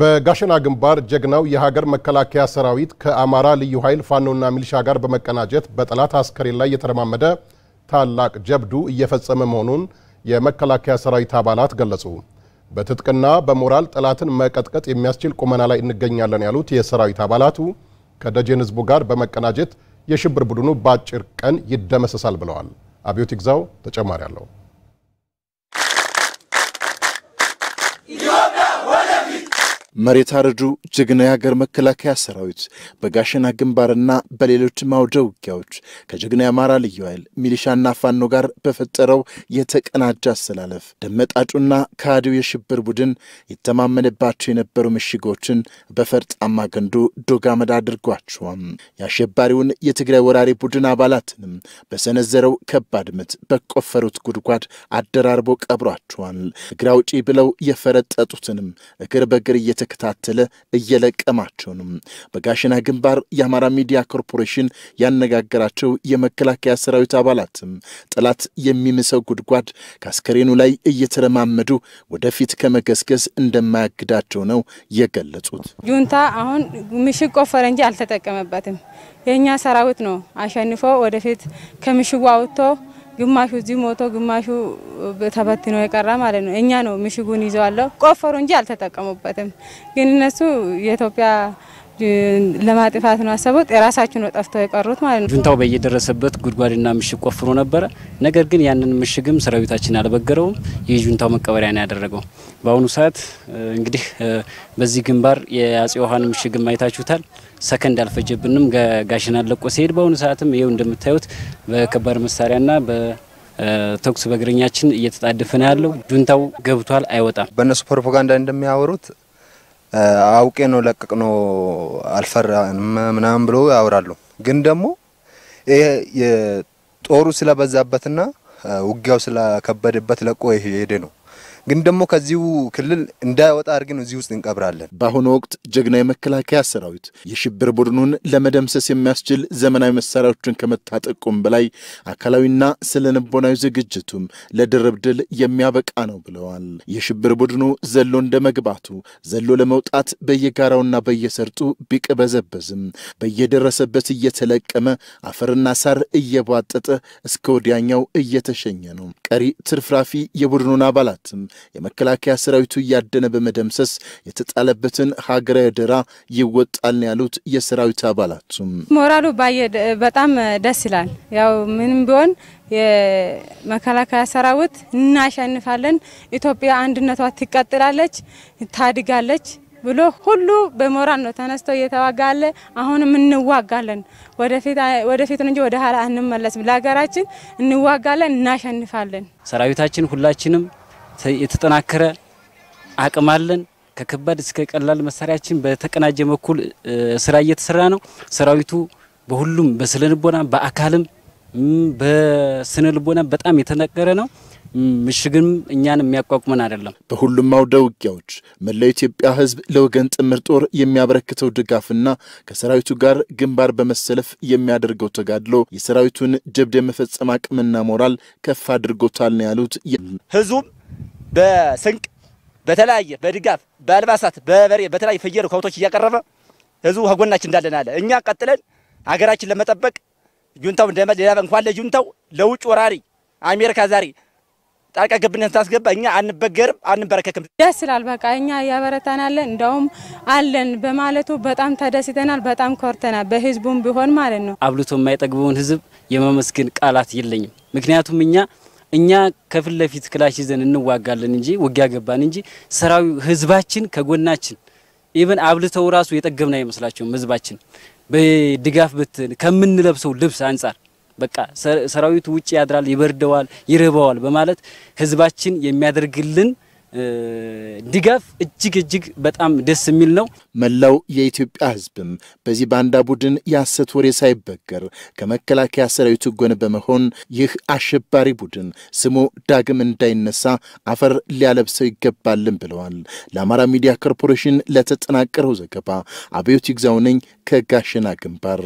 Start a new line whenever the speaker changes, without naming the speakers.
በጋሸና ግንባር ጀግናው የሀገር መከላከያ ሰራዊት ከአማራ ልዩ ኃይል ፋኖና ሚሊሻ ጋር በመቀናጀት በጠላት አስከሬን ላይ የተረማመደ ታላቅ ጀብዱ እየፈጸመ መሆኑን የመከላከያ ሰራዊት አባላት ገለጹ። በትጥቅና በሞራል ጠላትን መቀጥቀጥ የሚያስችል ቁመና ላይ እንገኛለን ያሉት የሰራዊት አባላቱ ከደጀን ህዝቡ ጋር በመቀናጀት የሽብር ቡድኑ በአጭር ቀን ይደመሰሳል ብለዋል። አብዮት ይግዛው ተጨማሪ አለው። መሬት አረዱ ጀግና የሀገር መከላከያ ሰራዊት በጋሸና ግንባርና በሌሎች አውደ ውጊያዎች ከጀግና የአማራ ልዩ ኃይል ሚሊሻና ፋኖ ጋር በፈጠረው የተቀናጀ አሰላለፍ ደመጣጩና ከሃዲው የሽብር ቡድን የተማመነባቸው የነበሩ ምሽጎችን በፈርጣማ ገንዶ ዶግ አመድ አድርጓቸዋል። የአሸባሪውን የትግራይ ወራሪ ቡድን አባላትንም በሰነዘረው ከባድ ምት በቆፈሩት ጉድጓድ አደራርቦ ቀብሯቸዋል። እግር አውጪ ብለው የፈረጠጡትንም እግር በእግር እየተ እየተከታተለ እየለቀማቸው ነው። በጋሸና ግንባር የአማራ ሚዲያ ኮርፖሬሽን ያነጋገራቸው የመከላከያ ሰራዊት አባላትም ጠላት የሚምሰው ጉድጓድ ከአስከሬኑ ላይ እየተለማመዱ ወደፊት ከመገስገስ እንደማያግዳቸው ነው የገለጹት።
ጁንታ አሁን ምሽግ ቆፈረ እንጂ አልተጠቀመበትም። የእኛ ሰራዊት ነው አሸንፎ ወደፊት ከምሽጉ አውጥቶ ግማሹ እዚህ ሞቶ ግማሹ ተበትኖ የቀረ ማለት ነው። እኛ ነው ምሽጉን ይዘዋለሁ ቆፈሩ እንጂ አልተጠቀሙበትም። ግን እነሱ የኢትዮጵያ ለማጥፋት ነው አሰቡት። የራሳችን ነው ጠፍተው የቀሩት ማለት ነው። ጁንታው
በየደረሰበት ጉድጓድና ምሽግ ቆፍሮ ነበረ። ነገር ግን ያንን ምሽግም ሰራዊታችን አልበገረውም። የጁንታው መቀበሪያ ነው ያደረገው። በአሁኑ ሰዓት እንግዲህ በዚህ ግንባር የአጼ ዮሐን ምሽግም አይታችሁታል። ሰከንድ አልፈጀብንም። ጋሽን አለቆ ሲሄድ በአሁኑ ሰዓትም ይኸው እንደምታዩት በከባድ መሳሪያና በተኩስ በእግረኛችን እየተጣደፈ ነው ያለው። ጁንታው ገብቷል፣ አይወጣም። በእነሱ ፕሮፓጋንዳ እንደሚያወሩት አውቄ ነው ለቅቅ ነው አልፈራንም ምናምን ብሎ ያወራሉ።
ግን ደግሞ ጦሩ ስለበዛበትና ውጊያው ስለከበደበት ለቆ ሄደ ነው። ግን ደግሞ ከዚሁ ክልል እንዳይወጣ አድርገን እዚህ ውስጥ እንቀብራለን። በአሁኑ ወቅት ጀግና የመከላከያ ሰራዊት የሽብር ቡድኑን ለመደምሰስ የሚያስችል ዘመናዊ መሳሪያዎችን ከመታጠቁም በላይ አካላዊና ስነልቦናዊ ዝግጅቱም ለድርብ ድል የሚያበቃ ነው ብለዋል። የሽብር ቡድኑ ዘሎ እንደ መግባቱ ዘሎ ለመውጣት በየጋራውና በየሰርጡ ቢቅበዘበዝም በየደረሰበት እየተለቀመ አፈርና ሳር እየቧጠጠ እስከ ወዲያኛው እየተሸኘ ነው። ቀሪ ትርፍራፊ የቡድኑን አባላትም የመከላከያ ሰራዊቱ እያደነ በመደምሰስ የተጣለበትን ሀገራዊ ደራ ይወጣል ያሉት የሰራዊት አባላቱም
ሞራሉ ባየ በጣም ደስ ይላል። ያው ምንም ቢሆን የመከላከያ ሰራዊት እናሸንፋለን፣ ኢትዮጵያ አንድነቷ ትቀጥላለች፣ ታድጋለች ብሎ ሁሉ በሞራል ነው ተነስቶ እየተዋጋ አለ። አሁንም እንዋጋለን፣ ወደፊት እንጂ ወደ ኋላ አንመለስም። ለሀገራችን እንዋጋለን፣ እናሸንፋለን።
ሰራዊታችን ሁላችንም የተጠናከረ አቅም አለን። ከከባድ እስከ ቀላል መሳሪያችን በተቀናጀ በኩል ስራ እየተሰራ ነው። ሰራዊቱ በሁሉም በስነ ልቦና በአካልም በስነ ልቦና በጣም የተነቀረ ነው። ምሽግም እኛን የሚያቋቁመን አይደለም።
በሁሉም አውደ ውጊያዎች መላው ኢትዮጵያ ሕዝብ ለወገን ጥምር ጦር የሚያበረክተው ድጋፍና ከሰራዊቱ ጋር ግንባር በመሰለፍ የሚያደርገው ተጋድሎ የሰራዊቱን ጀብድ የመፈጸም አቅምና ሞራል ከፍ አድርጎታል ነው ያሉት።
ሕዝቡም በስንቅ በተለያየ በድጋፍ በአልባሳት በበሬ በተለያየ ፍየል ከብቶች እያቀረበ ህዝቡ ከጎናችን እንዳለን አለ። እኛ ቀጥለን ሀገራችን ለመጠበቅ ጁንታው እንደማ እንኳን ለጁንታው ለውጭ ወራሪ አሜሪካ ዛሬ ጣልቃ ገብነት ታስገባ እኛ አንበገርም፣ አንበረከክም።
ደስ ይላል። በቃ እኛ እያበረታናለ እንደውም አለን በማለቱ በጣም ተደስተናል፣ በጣም ኮርተናል። በህዝቡም ቢሆን ማለት ነው
አብልቶ የማይጠግበውን ህዝብ የመመስገን ቃላት የለኝም። ምክንያቱም እኛ እኛ ከፊት ለፊት ክላሽ ይዘን እንዋጋለን እንጂ ውጊያ ገባን እንጂ ሰራዊ ህዝባችን ከጎናችን ኢቨን አብልተው ራሱ የጠገብን አይመስላቸውም። ህዝባችን በድጋፍ ብትን ከምንለብሰው ልብስ አንጻር በቃ ሰራዊቱ ውጭ ያድራል፣ ይበርደዋል፣ ይርበዋል በማለት ህዝባችን የሚያደርግልን ድጋፍ እጅግ እጅግ በጣም ደስ የሚል ነው። መላው የኢትዮጵያ ሕዝብም በዚህ ባንዳ ቡድን የሐሰት ወሬ
ሳይበገር ከመከላከያ ሰራዊቱ ጎን በመሆን ይህ አሸባሪ ቡድን ስሙ ዳግም እንዳይነሳ አፈር ሊያለብሰው ይገባልን ብለዋል። ለአማራ ሚዲያ ኮርፖሬሽን ለተጠናቀረው ዘገባ አብዮት ይግዛው ነኝ ከጋሸና ግንባር።